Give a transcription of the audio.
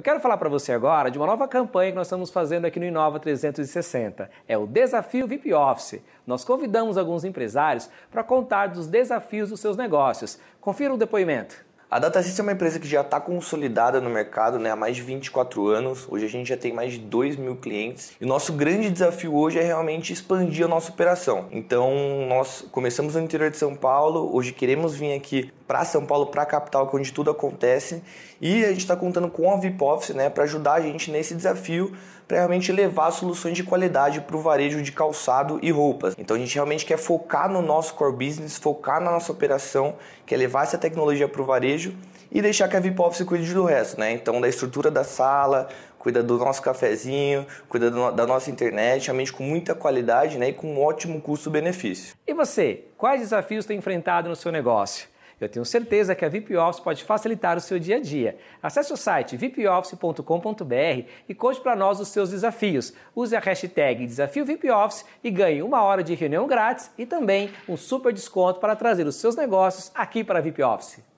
Eu quero falar para você agora de uma nova campanha que nós estamos fazendo aqui no Inova 360. É o Desafio VIP Office. Nós convidamos alguns empresários para contar dos desafios dos seus negócios. Confira o depoimento. A DataSys é uma empresa que já está consolidada no mercado né, há mais de 24 anos. Hoje a gente já tem mais de 2 mil clientes. E o nosso grande desafio hoje é realmente expandir a nossa operação. Então, nós começamos no interior de São Paulo. Hoje queremos vir aqui para São Paulo, para a capital, que é onde tudo acontece. E a gente está contando com a VIP Office né, para ajudar a gente nesse desafio para realmente levar soluções de qualidade para o varejo de calçado e roupas. Então a gente realmente quer focar no nosso core business, focar na nossa operação, quer levar essa tecnologia para o varejo e deixar que a VIP Office cuide do resto, né? Então da estrutura da sala, cuida do nosso cafezinho, cuida do, da nossa internet, realmente com muita qualidade né? e com um ótimo custo-benefício. E você, quais desafios tem enfrentado no seu negócio? Eu tenho certeza que a VIP Office pode facilitar o seu dia a dia. Acesse o site vipoffice.com.br e conte para nós os seus desafios. Use a hashtag Desafio VIP Office e ganhe uma hora de reunião grátis e também um super desconto para trazer os seus negócios aqui para a VIP Office.